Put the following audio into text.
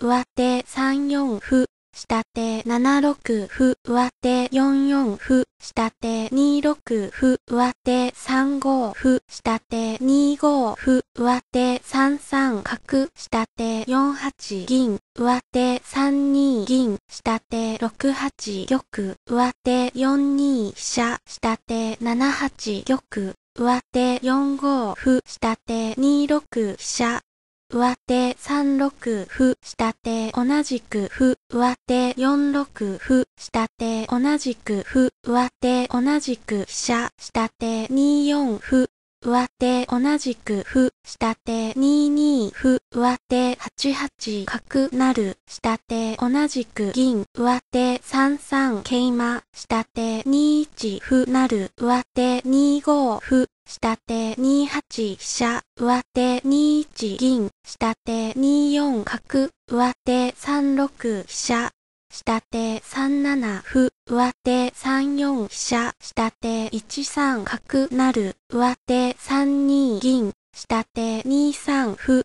上手3四歩、下手7六歩、上手4四歩、下手2六歩、上手3五歩、下手2五歩、上手3三角、下手4八銀、上手3二銀、下手6八玉、上手4二飛車、下手7八玉、上手4五歩、下手2六飛車、上手3六歩、下手、同じく歩、上手、4六歩、下手、同じく歩、上手、同じく飛車、下手、2四歩、上手、同じく歩、下手、2二歩、上手、8八角なる、下手、同じく銀、上手、3三桂馬、下手、2一歩なる、上手、2五歩、下手、2八飛車、上手、2一銀、下手、2四角、上手、3六飛車、下手3七歩、上手3四飛車、下手1三角なる、上手3二銀、下手2三歩、